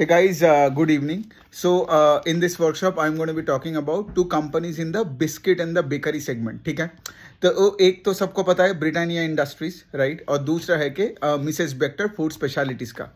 Hey guys, uh, good evening. So uh, in this workshop, I'm going to be talking about two companies in the biscuit and the bakery segment. ठीक है तो एक तो सबको पता है Britannia industries right right? और दूसरा है कि मिसेस बेक्टर फूड स्पेशलिटीज का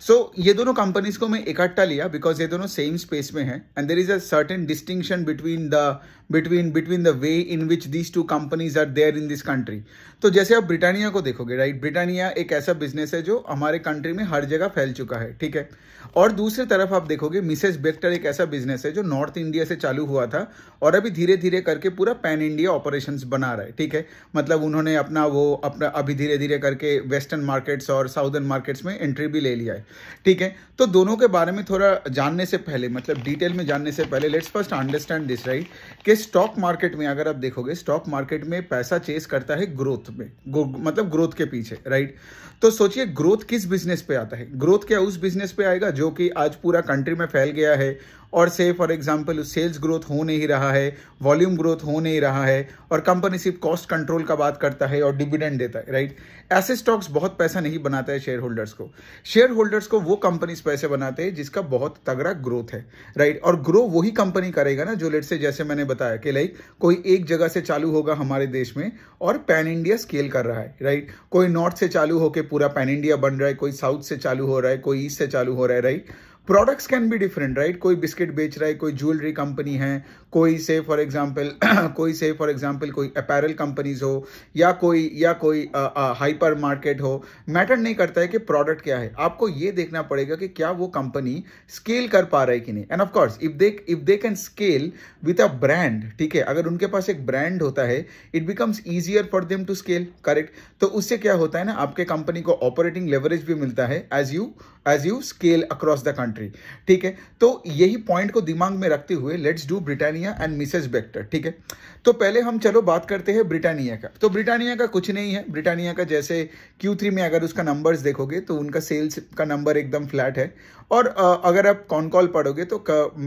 सो so, ये दोनों कंपनीज को मैं इकट्ठा लिया बिकॉज ये दोनों सेम स्पेस में है and there is a certain distinction between the between between the way in which these two companies are there in this country तो जैसे आप ब्रिटानिया को देखोगे राइट ब्रिटानिया एक ऐसा बिजनेस है जो हमारे कंट्री में हर जगह फैल चुका है ठीक है और दूसरी तरफ आप देखोगे मिसेस बेक्टर एक ऐसा बिजनेस है जो नॉर्थ इंडिया से चालू हुआ था और अभी धीरे धीरे करके पूरा पैन इंडिया ऑपरेशन बना रहा है ठीक है मतलब उन्होंने अपना वो अपना अभी धीरे धीरे करके वेस्टर्न मार्केट्स और साउदर्न मार्केट्स में एंट्री भी ले लिया है ठीक है तो दोनों के बारे में थोड़ा जानने से पहले मतलब डिटेल में जानने से पहले let's first understand this right कि स्टॉक मार्केट में अगर आप देखोगे स्टॉक मार्केट में पैसा चेस करता है ग्रोथ में मतलब ग्रोथ के पीछे राइट तो सोचिए ग्रोथ किस बिजनेस पे आता है ग्रोथ क्या उस बिजनेस पे आएगा जो कि आज पूरा कंट्री में फैल गया है और से फॉर एग्जाम्पल सेल्स ग्रोथ हो नहीं रहा है वॉल्यूम ग्रोथ हो नहीं रहा है और कंपनी सिर्फ कॉस्ट कंट्रोल का बात करता है और डिविडेंड देता है राइट ऐसे स्टॉक्स बहुत पैसा नहीं बनाता है शेयर होल्डर्स को शेयर होल्डर्स को वो कंपनीज पैसे बनाते हैं जिसका बहुत तगड़ा ग्रोथ है राइट और ग्रो वही कंपनी करेगा ना जो लेट से जैसे मैंने बताया कि लाइक कोई एक जगह से चालू होगा हमारे देश में और पैन इंडिया स्केल कर रहा है राइट कोई नॉर्थ से चालू होकर पूरा पैन इंडिया बन रहा है कोई साउथ से चालू हो रहा है कोई ईस्ट से चालू हो रहा है right products can be different right कोई बिस्किट बेच रहा है कोई ज्वेलरी कंपनी है कोई से फॉर एग्जांपल कोई से फॉर एग्जांपल कोई अपैरल कंपनीज हो या कोई या कोई हाइपर मार्केट हो मैटर नहीं करता है कि प्रोडक्ट क्या है आपको ये देखना पड़ेगा कि क्या वो कंपनी स्केल कर पा रही है कि नहीं and of course if they if they can scale with a brand ठीक है अगर उनके पास एक ब्रांड होता है it becomes easier for them to scale correct तो उससे क्या होता है ना आपके कंपनी को ऑपरेटिंग लेवरेज भी मिलता है as you as you scale across the country ठीक है तो यही पॉइंट को दिमाग में रखते हुए let's do Britannia and Mrs Bector ठीक है तो पहले हम चलो बात करते हैं ब्रिटानिया का तो ब्रिटानिया का कुछ नहीं है ब्रिटानिया का जैसे Q3 में अगर उसका नंबर्स देखोगे तो उनका सेल्स का नंबर एकदम फ्लैट है और अगर आप कॉन कॉल पढ़ोगे तो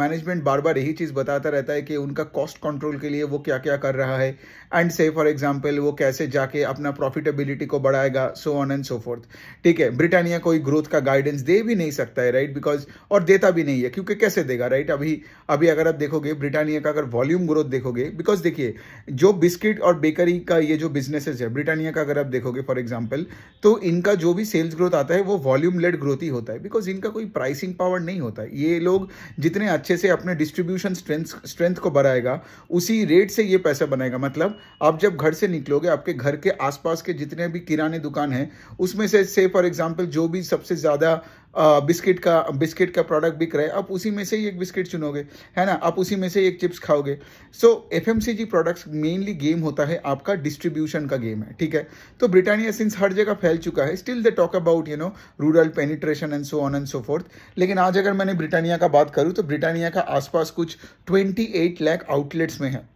मैनेजमेंट बार बार यही चीज़ बताता रहता है कि उनका कॉस्ट कंट्रोल के लिए वो क्या क्या कर रहा है एंड से फॉर एग्जाम्पल वो कैसे जाके अपना प्रॉफिटेबिलिटी को बढ़ाएगा so on and so forth ठीक है ब्रिटानिया कोई ग्रोथ का गाइडेंस दे भी नहीं सकता है राइट बिकॉज और देता भी नहीं है क्योंकि कैसे देगा राइट अभी अभी अगर आप देखोगे ब्रिटानिया का अगर वॉल्यूम ग्रोथ देखोगे बिकॉज देखिए से जो बिस्किट और बेकरी का ये जो बिजनेसेस है ब्रिटानिया का अगर आप देखोगे फॉर एग्जांपल तो इनका जो भी सेल्स ग्रोथ आता है वो वॉल्यूम लेड ग्रोथ ही होता है बिकॉज इनका कोई प्राइसिंग पावर नहीं होता है ये लोग जितने अच्छे से अपने डिस्ट्रीब्यूशन स्ट्रेंथ स्ट्रेंथ को बढ़ाएगा उसी रेट से ये पैसा बनाएगा मतलब आप जब घर से निकलोगे आपके घर के आसपास के जितने भी किराने दुकान हैं उसमें से से फॉर एग्जाम्पल जो भी सबसे ज़्यादा बिस्किट का बिस्किट का प्रोडक्ट बिक रहा है आप उसी में से ही एक बिस्किट चुनोगे है ना आप उसी में से एक चिप्स खाओगे so F products mainly game होता है आपका डिस्ट्रीब्यूशन का गेम है ठीक है तो ब्रिटानिया सिंस हर जगह फैल चुका है still they talk about you know rural penetration and so on and so forth लेकिन आज अगर मैंने ब्रिटानिया का बात करूँ तो ब्रिटानिया का आसपास कुछ ट्वेंटी एट लैक आउटलेट्स में है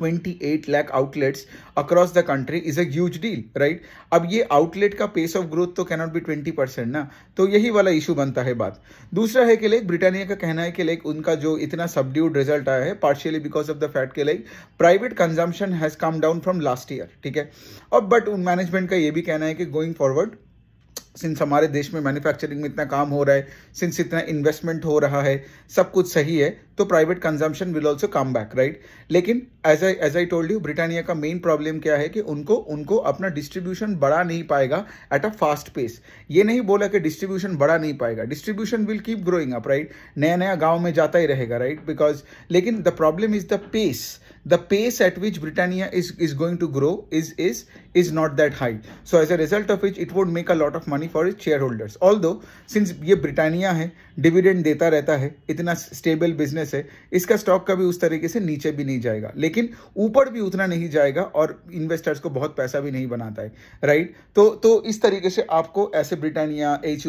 28 lakh outlets across the country is a huge deal right अब ये आउटलेट का पेस ऑफ ग्रोथ तो कैनॉट बी 20 परसेंट ना तो यही वाला इशू बनता है बात दूसरा है कि लाइक ब्रिटानिया का कहना है कि लाइक उनका जो इतना सबड्यूड रिजल्ट आया है partially because of the fat के like private consumption has come down from last year ठीक है अब बट मैनेजमेंट का ये भी कहना है कि गोइंग फॉरवर्ड सिंस हमारे देश में मैन्युफैक्चरिंग में इतना काम हो रहा है सिंस इतना इन्वेस्टमेंट हो रहा है सब कुछ सही है तो private consumption will also come back right लेकिन as I as I told you Britannia का मेन प्रॉब्लम क्या है कि उनको उनको अपना डिस्ट्रीब्यूशन बढ़ा नहीं पाएगा एट अ फास्ट पेस ये नहीं बोला कि डिस्ट्रीब्यूशन बढ़ा नहीं पाएगा distribution will keep growing up right नया नया गाँव में जाता ही रहेगा राइट बिकॉज लेकिन the problem is the pace the pace at which Britannia is, is going to grow is, is, is not that high. So as a result of which, it would make a lot of money for its shareholders. Although, since ये Britannia है dividend देता रहता है इतना stable business है इसका stock कभी उस तरीके से नीचे भी नहीं जाएगा लेकिन ऊपर भी उतना नहीं जाएगा और इन्वेस्टर्स को बहुत पैसा भी नहीं बनाता है राइट तो तो इस तरीके से आपको ऐसे ब्रिटानिया एच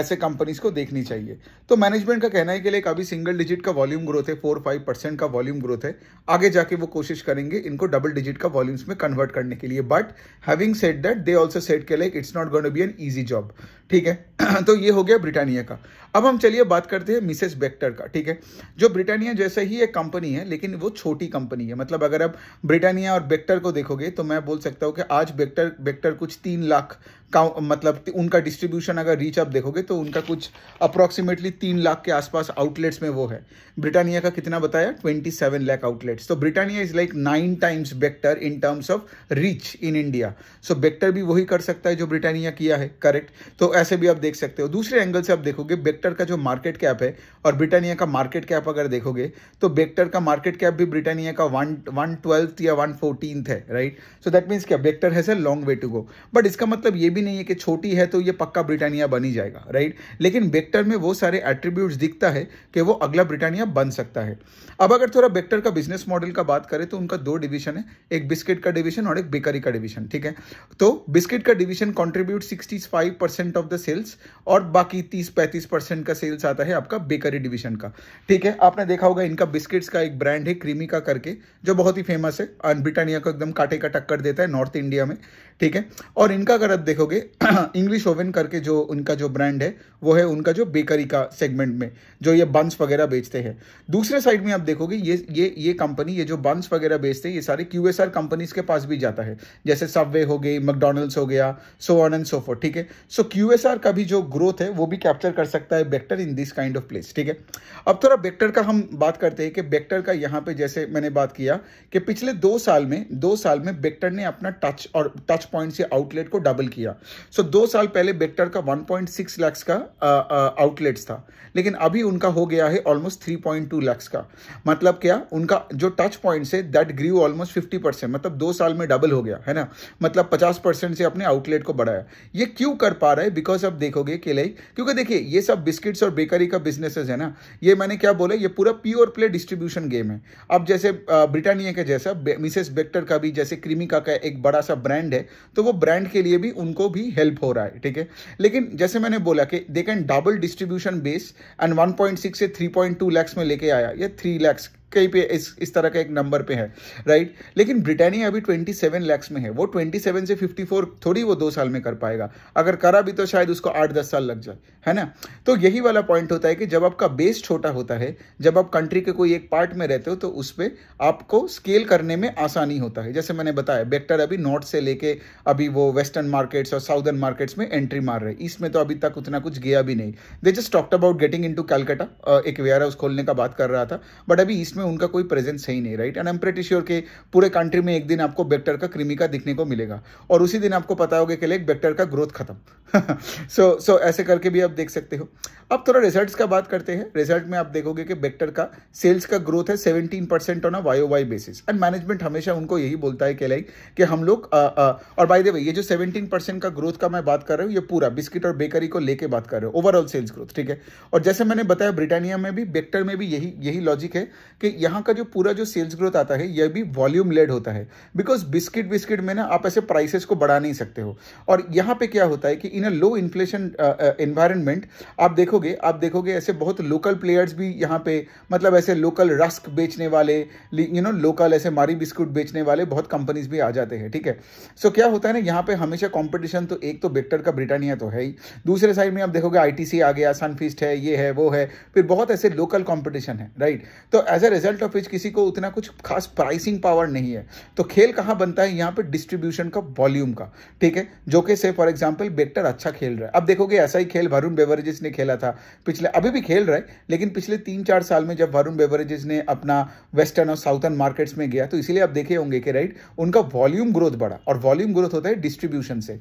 ऐसे कंपनीज को देखनी चाहिए तो मैनेजमेंट का कहना है कि लिए अभी सिंगल डिजिट का वॉल्यूम ग्रोथ है फोर फाइव परसेंट का वॉल्यूम ग्रोथ है आगे आगे जाके वो कोशिश करेंगे इनको डबल डिजिट का वॉल्यूम्स में कन्वर्ट करने के लिए but having set that they also set के like it's not going be an easy job ठीक है तो ये हो गया ब्रिटानिया का अब हम चलिए बात करते हैं मिसेस बेक्टर का ठीक है जो ब्रिटानिया जैसे ही एक कंपनी है लेकिन वो छोटी कंपनी है मतलब अगर आप ब्रिटानिया और बेक्टर को देखोगे तो मैं बोल सकता हूँ कि आज बेक्टर बेक्टर कुछ तीन लाख का मतलब उनका डिस्ट्रीब्यूशन अगर रीच आप देखोगे तो उनका कुछ अप्रॉक्सीमेटली तीन लाख के आसपास आउटलेट्स में वो है ब्रिटानिया का कितना बताया ट्वेंटी सेवन लाख आउटलेट्स तो Britannia is like nine times Bector in terms of reach in India so Bector भी वही कर सकता है जो ब्रिटानिया किया है करेक्ट तो ऐसे भी आप देख सकते हो दूसरे एंगल से आप देखोगे बेक्टर का जो मार्केट कैप है और ब्रिटानिया का मार्केट कैप अगर देखोगे तो बेक्टर का मार्केट कैप भी ब्रिटानिया का वन वन ट्वेल्थ या वन फोर्टीन है राइट सो दैट मीन्स क्या Bector has a long way to go but इसका मतलब ये भी नहीं है कि छोटी है तो ये पक्का ब्रिटानिया बनी जाएगा राइट लेकिन बेक्टर में वो सारे एट्रीब्यूट दिखता है कि वो अगला ब्रिटानिया बन सकता है अब अगर थोड़ा बेक्टर का बिजनेस मॉडल एग्जाम्पल का बात करें तो उनका दो डिवीजन है एक बिस्किट का डिवीजन और एक बेकरी का डिवीजन ठीक है तो बिस्किट का division contribute 65 percent of the sales और बाकी 30-35 परसेंट का सेल्स आता है आपका बेकरी डिवीजन का ठीक है आपने देखा होगा इनका बिस्किट्स का एक ब्रांड है क्रीमी का करके जो बहुत ही फेमस है ब्रिटानिया को एकदम काटे का टक्कर देता है नॉर्थ इंडिया में ठीक है और इनका अगर आप देखोगे इंग्लिश ओवन करके जो उनका जो ब्रांड है वो है उनका जो बेकरी का सेगमेंट में जो ये बंस वगैरह बेचते हैं दूसरे साइड में आप देखोगे ये ये ये कंपनी ये जो बंस वगैरह बेचते हैं ये सारे क्यू एस आर कंपनीज के पास भी जाता है जैसे सबवे हो गई मैकडोनल्ड्स हो गया so on and so forth ठीक है सो क्यू एस आर का भी जो ग्रोथ है वो भी कैप्चर कर सकता है Bector in this kind of place ठीक है अब थोड़ा बेक्टर का हम बात करते हैं कि बेक्टर का यहाँ पे जैसे मैंने बात किया कि पिछले दो साल में दो साल में बेक्टर ने अपना टच और टच पॉइंट से आउटलेट को डबल किया सो दो साल पहले बेक्टर का वन 1.6 लाख का आउटलेट्स था लेकिन अभी उनका हो गया है ऑलमोस्ट थ्री 3.2 लाख का मतलब क्या उनका जो टच पांच पॉइंट से that grew almost fifty percent मतलब दो साल में डबल हो गया है ना मतलब पचास परसेंट से अपने आउटलेट को बढ़ाया ये क्यों कर पा रहा है बिकॉज आप देखोगे कि लाइक क्योंकि देखिए ये सब बिस्किट्स और बेकरी का बिजनेसेस है ना ये मैंने क्या बोला ये पूरा प्योर प्ले डिस्ट्रीब्यूशन गेम है अब जैसे ब्रिटानिया के जैसा मिसेस बेक्टर का भी जैसे क्रीमिका का एक बड़ा सा ब्रांड है तो वो ब्रांड के लिए भी उनको भी हेल्प हो रहा है ठीक है लेकिन जैसे मैंने बोला कि they can double distribution base and one से थ्री पॉइंट में लेके आया या थ्री लैक्स कहीं पे इस इस तरह का एक नंबर पे है राइट लेकिन ब्रिटानिया अभी 27 लाख में है वो 27 से 54 थोड़ी वो दो साल में कर पाएगा अगर करा भी तो शायद उसको आठ दस साल लग जाए है ना तो यही वाला पॉइंट होता है कि जब आपका बेस छोटा होता है जब आप कंट्री के कोई एक पार्ट में रहते हो तो उस पर आपको स्केल करने में आसानी होता है जैसे मैंने बताया बेक्टर अभी नॉर्थ से लेके अभी वो वेस्टर्न मार्केट्स और साउदर्न मार्केट्स में एंट्री मार रहे ईस्ट में तो अभी तक उतना कुछ गया भी नहीं they just talked about getting into एक वेयर हाउस खोलने का बात कर रहा था बट अभी ईस्ट इसमें उनका कोई प्रेजेंस है ही नहीं right and am pretty sure के पूरे कंट्री में एक दिन आपको बेक्टर का क्रिमिका दिखने को मिलेगा और उसी दिन आपको पता होगा कि एक बेक्टर का ग्रोथ खत्म सो सो ऐसे करके भी आप देख सकते हो अब थोड़ा रिजल्ट्स का बात करते हैं रिजल्ट में आप देखोगे कि बेक्टर का सेल्स का ग्रोथ है 17 percent on a Y Y basis and management हमेशा उनको यही बोलता है कि लाइक कि हम लोग आ, आ, और बाय द वे ये जो 17 परसेंट का ग्रोथ का मैं बात कर रहा हूँ ये पूरा बिस्किट और बेकरी को लेकर बात कर रहे हो ओवरऑल सेल्स ग्रोथ ठीक है और जैसे मैंने बताया ब्रिटानिया में भी बेक्टर में भी यही यही लॉजिक है कि यहाँ का जो पूरा जो सेल्स ग्रोथ आता है यह भी वॉल्यूम लेड होता है बिकॉज बिस्किट बिस्किट में ना आप ऐसे प्राइसेस को बढ़ा नहीं सकते हो और यहाँ पे क्या होता है कि इन अ लो इन्फ्लेशन इन्वायरमेंट आप देखो देखोगे आप देखोगे ऐसे बहुत लोकल प्लेयर्स भी यहाँ पे मतलब ऐसे लोकल रस्क बेचने वाले यू नो लोकल ऐसे मारी बिस्कुट बेचने वाले बहुत कंपनीज भी आ जाते हैं ठीक है सो so, क्या होता है ना यहाँ पे हमेशा कंपटीशन तो एक तो बेक्टर का ब्रिटानिया तो है ही दूसरे साइड में आप देखोगे आई आ गया सनफीस्ट है ये है वो है फिर बहुत ऐसे लोकल कॉम्पिटिशन है राइट तो as a result of which किसी को उतना कुछ खास प्राइसिंग पावर नहीं है तो खेल कहाँ बनता है यहाँ पर डिस्ट्रीब्यूशन का वॉल्यूम का ठीक है जो कि से फॉर एग्जाम्पल बेक्टर अच्छा खेल रहा है अब देखोगे ऐसा ही खेल वरुण बेवरेजेस ने खेला था था पिछले अभी भी खेल रहे लेकिन पिछले तीन चार साल में जब वरुण बेवरेजेस ने अपना वेस्टर्न और साउथर्न मार्केट्स में गया तो इसीलिए आप देखे होंगे कि राइट उनका वॉल्यूम ग्रोथ बढ़ा और वॉल्यूम ग्रोथ होता है डिस्ट्रीब्यूशन से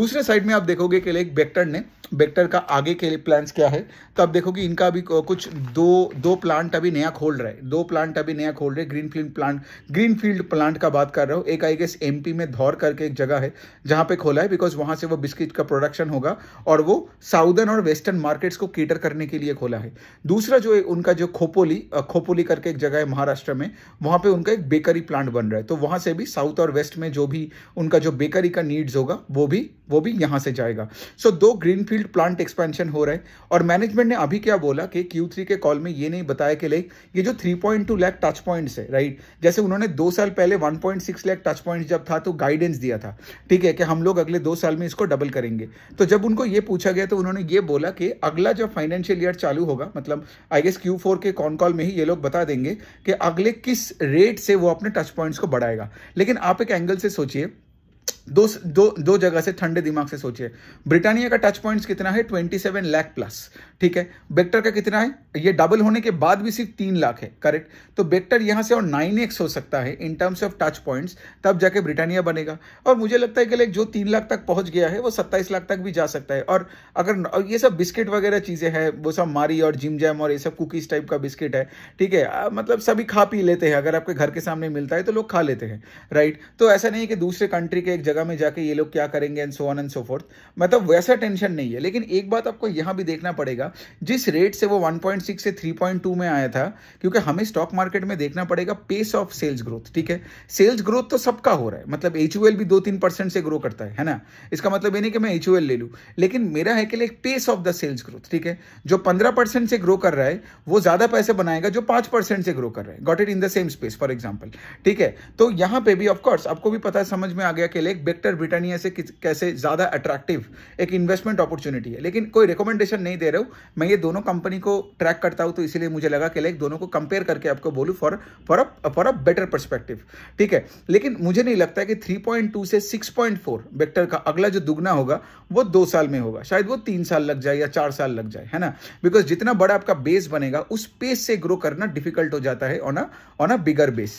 दूसरे साइड में आप देखोगे कि लाइक बेक्टर ने बेक्टर का आगे के लिए प्लान्स क्या है तो आप देखोगे इनका अभी कुछ दो दो प्लांट अभी नया खोल रहा है दो प्लांट अभी नया खोल रहे green field plant green field plant का बात कर रहा हूँ एक आई गेस एम में धौर करके एक जगह है जहाँ पे खोला है बिकॉज वहाँ से वो बिस्किट का प्रोडक्शन होगा और वो साउदर्न और वेस्टर्न मार्केट्स को केटर करने के लिए खोला है दूसरा जो उनका जो खोपोली खोपोली करके एक जगह है महाराष्ट्र में वहां पे उनका एक बेकरी प्लांट बन रहा है तो वहां से भी साउथ और वेस्ट में जो भी उनका जो बेकरी का नीड्स होगा वो भी वो भी यहां से जाएगा सो so, दो ग्रीनफील्ड प्लांट एक्सपेंशन हो रहा है और मैनेजमेंट ने अभी क्या बोला कि क्यू के कॉल में ये नहीं बताया कि लाइक ये जो थ्री लाख टच पॉइंट है राइट जैसे उन्होंने दो साल पहले वन पॉइंट टच पॉइंट जब था तो गाइडेंस दिया था ठीक है कि हम लोग अगले दो साल में इसको डबल करेंगे तो जब उनको ये पूछा गया तो उन्होंने ये बोला कि अगला जब फाइनेंशियल ईयर चालू होगा मतलब आई गेस क्यू फोर के कॉन कॉल में ही ये लोग बता देंगे कि अगले किस रेट से वो अपने टच पॉइंट्स को बढ़ाएगा लेकिन आप एक एंगल से सोचिए दो दो दो जगह से ठंडे दिमाग से सोचिए ब्रिटानिया का टच पॉइंट्स कितना है 27 लाख प्लस ठीक है बेक्टर का कितना है ये डबल होने के बाद भी सिर्फ तीन लाख है करेक्ट तो बेक्टर यहां से और नाइन एक्स हो सकता है in terms of touch points तब जाके ब्रिटानिया बनेगा और मुझे लगता है कि जो तीन लाख तक पहुंच गया है वो सत्ताईस लाख तक भी जा सकता है और अगर ये सब बिस्किट वगैरह चीज़ें हैं वो सब मारी और जिम जैम और ये सब कुकीज़ टाइप का बिस्किट है ठीक है मतलब सभी खा पी लेते हैं अगर आपके घर के सामने मिलता है तो लोग खा लेते हैं राइट तो ऐसा नहीं है कि दूसरे कंट्री के एक जगह जगह में जाके ये लोग क्या करेंगे and so on and so forth मतलब वैसा टेंशन नहीं है लेकिन एक बात आपको यहां भी देखना पड़ेगा जिस रेट से वो 1.6 से 3.2 में आया था क्योंकि हमें स्टॉक मार्केट में देखना पड़ेगा पेस ऑफ सेल्स ग्रोथ ठीक है सेल्स ग्रोथ तो सबका हो रहा है मतलब एच भी दो तीन परसेंट से ग्रो करता है है ना इसका मतलब ये नहीं कि मैं एच ले लूँ लेकिन मेरा है कि लिए pace of the sales growth ठीक है जो पंद्रह से ग्रो कर रहा है वो ज़्यादा पैसे बनाएगा जो पांच से ग्रो कर रहा है got it in the same space for example ठीक है तो यहां पर भी ऑफकोर्स आपको भी पता समझ में आ गया कि एक बेक्टर ब्रिटानिया से कैसे ज़्यादा अट्रैक्टिव एक इन्वेस्टमेंट अपॉर्चुनिटी है लेकिन कोई रिकमेंडेशन नहीं दे रहा हूँ मैं ये दोनों कंपनी को ट्रैक करता हूँ तो इसलिए मुझे लगा कि लाइक दोनों को कंपेयर करके आपको बोलू for for a for a better perspective ठीक है लेकिन मुझे नहीं लगता कि थ्री से सिक्स पॉइंट का अगला जो दुगना होगा वो दो साल में होगा शायद वो तीन साल लग जाए या चार साल लग जाए है ना बिकॉज जितना बड़ा आपका बेस बनेगा उस पेस से ग्रो करना डिफिकल्ट हो जाता है on a on a bigger base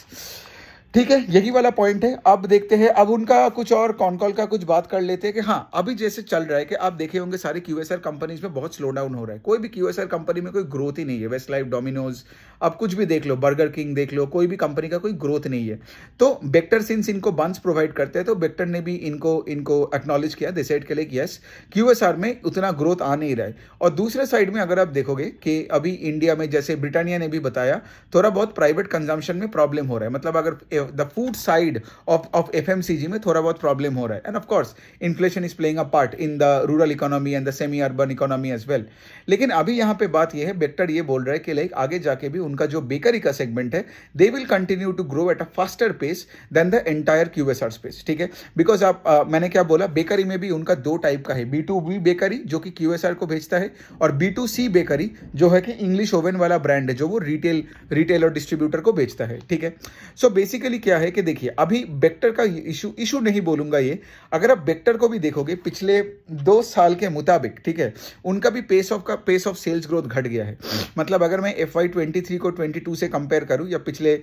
ठीक है यही वाला पॉइंट है अब देखते हैं अब उनका कुछ और कॉन कॉल का कुछ बात कर लेते हैं कि हाँ अभी जैसे चल रहा है कि आप देखे होंगे सारी क्यूएसआर कंपनीज में बहुत स्लो डाउन हो रहा है कोई भी क्यूएसआर कंपनी में कोई ग्रोथ ही नहीं है वेस्ट लाइफ डोमिनोज अब कुछ भी देख लो बर्गर किंग देख लो कोई भी कंपनी का कोई ग्रोथ नहीं है तो बेक्टर सिंस इनको बंस प्रोवाइड करते हैं तो बेक्टर ने भी इनको इनको एक्नोलेज किया डिसाइड के लिए कि यस क्यूएसआर में उतना ग्रोथ आ नहीं रहा है और दूसरे साइड में अगर आप देखोगे कि अभी इंडिया में जैसे ब्रिटानिया ने भी बताया थोड़ा बहुत प्राइवेट कंजम्पन में प्रॉब्लम हो रहा है मतलब अगर the food side of of जी में थोड़ा बहुत प्रॉब्लम हो रहा है and of course inflation is playing a part in the rural economy and the semi urban economy as well लेकिन अभी यहाँ पे बात यह है बेटर ये बोल रहा है कि लाइक आगे जाके भी उनका जो बेकरी का सेगमेंट है they will continue to grow at a faster pace than the entire Q S R space ठीक है बिकॉज आप आ, uh, मैंने क्या बोला बेकरी में भी उनका दो टाइप का है बी टू बी बेकरी जो कि क्यू एस आर को भेजता है और बी टू सी बेकरी जो है कि इंग्लिश ओवन वाला ब्रांड है जो वो रिटेल रिटेल और डिस्ट्रीब्यूटर को बेचता है ठीक है सो बेसिकली बेसिकली क्या है कि देखिए अभी बेक्टर का इशू इशू नहीं बोलूंगा ये अगर आप बेक्टर को भी देखोगे पिछले दो साल के मुताबिक ठीक है उनका भी पेस ऑफ का पेस ऑफ सेल्स ग्रोथ घट गया है मतलब अगर मैं एफ आई को ट्वेंटी टू से कंपेयर करूँ या पिछले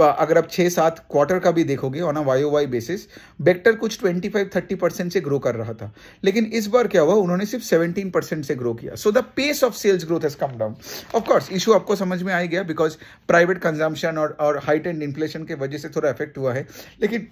अगर आप छः सात क्वार्टर का भी देखोगे on a Y O Y basis Bector कुछ ट्वेंटी फाइव थर्टी परसेंट से ग्रो कर रहा था लेकिन इस बार क्या हुआ उन्होंने सिर्फ सेवेंटीन परसेंट से ग्रो किया so the pace of sales growth has come down of course issue आपको समझ में आ गया बिकॉज प्राइवेट कंजम्पशन और, और हाइट एंड इन्फ्लेशन के वजह से थोड़ा इफेक्ट हुआ है लेकिन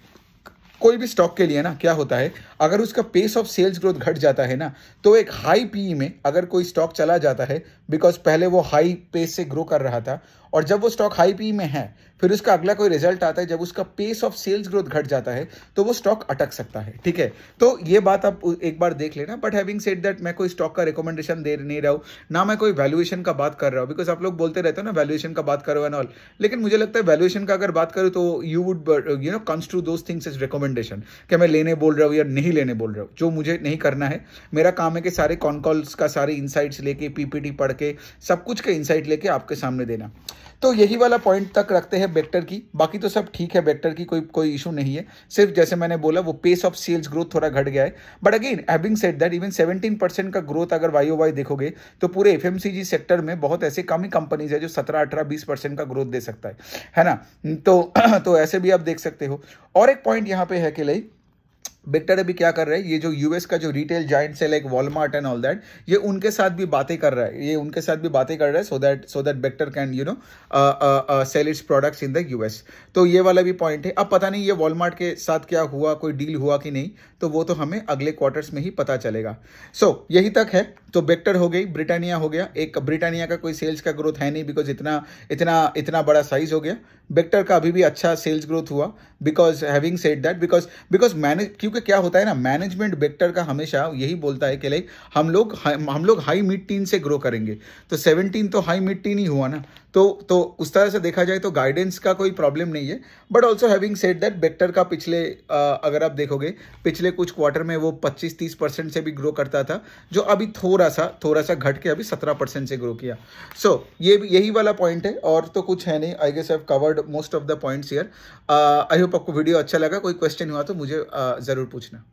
कोई भी स्टॉक के लिए ना क्या होता है अगर उसका पेस ऑफ सेल्स ग्रोथ घट जाता है ना तो एक हाई पी e में अगर कोई स्टॉक चला जाता है बिकॉज पहले वो हाई पेस से ग्रो कर रहा था और जब वो स्टॉक हाई पी में है फिर उसका अगला कोई रिजल्ट आता है जब उसका पेस ऑफ सेल्स ग्रोथ घट जाता है तो वो स्टॉक अटक सकता है ठीक है तो ये बात आप एक बार देख लेना बट हैविंग सेड दैट मैं कोई स्टॉक का रिकमेंडेशन दे नहीं रहा हूँ ना मैं कोई वैल्यूएशन का बात कर रहा हूँ बिकॉज आप लोग बोलते रहते हो ना वैल्यूएशन का बात करो एंड ऑल लेकिन मुझे लगता है वैल्यूएशन का अगर बात करूँ तो you would you know comes to those things is recommendation क्या मैं लेने बोल रहा हूँ या नहीं लेने बोल रहा हूँ जो मुझे नहीं करना है मेरा काम है कि सारे कॉन कॉल्स का सारे इंसाइट्स लेके पीपीटी पढ़ के सब कुछ का इंसाइट लेके आपके सामने देना तो यही वाला पॉइंट तक रखते हैं बेक्टर की बाकी तो सब ठीक है बेक्टर की कोई कोई इशू नहीं है सिर्फ जैसे मैंने बोला वो पेस ऑफ सेल्स ग्रोथ थोड़ा घट गया है but again having set that even seventeen percent का ग्रोथ अगर वाई वाई देखोगे तो पूरे एफ सेक्टर में बहुत ऐसे कम ही कंपनीज है जो सत्रह अठारह बीस परसेंट का ग्रोथ दे सकता है है ना तो, तो ऐसे भी आप देख सकते हो और एक पॉइंट यहाँ पे है कि लाइक बिक्टर अभी क्या कर रहा है ये जो यूएस का जो रिटेल जॉइंट्स है like Walmart and all that ये उनके साथ भी बातें कर रहा है ये उनके साथ भी बातें कर रहा है so that so that better can you know sell its products in the US तो ये वाला भी पॉइंट है अब पता नहीं ये वॉलमार्ट के साथ क्या हुआ कोई डील हुआ कि नहीं तो वो तो हमें अगले क्वार्टर्स में ही पता चलेगा सो so, यही तक है तो बेक्टर हो गई ब्रिटानिया हो गया एक ब्रिटानिया का कोई सेल्स का ग्रोथ है नहीं बिकॉज इतना इतना इतना बड़ा साइज हो गया बेक्टर का अभी भी अच्छा सेल्स ग्रोथ हुआ because having said that because because manage क्योंकि क्या होता है ना मैनेजमेंट बेटर का हमेशा यही बोलता है कि लाइक हम लोग हम लोग हाई मिड टीन से ग्रो करेंगे तो सेवनटीन तो हाई मिड टीन ही हुआ ना तो तो उस तरह से देखा जाए तो गाइडेंस का कोई प्रॉब्लम नहीं है but also having said that better का पिछले अगर आप देखोगे पिछले कुछ क्वार्टर में वो 25-30 परसेंट से भी ग्रो करता था जो अभी थोड़ा सा थोड़ा सा घट के अभी 17 परसेंट से ग्रो किया सो so, ये यही वाला पॉइंट है और तो कुछ है नहीं I guess have covered most of the points here I hope आपको वीडियो अच्छा लगा कोई क्वेश्चन हुआ तो मुझे uh, ज़रूर ज़रूर पूछना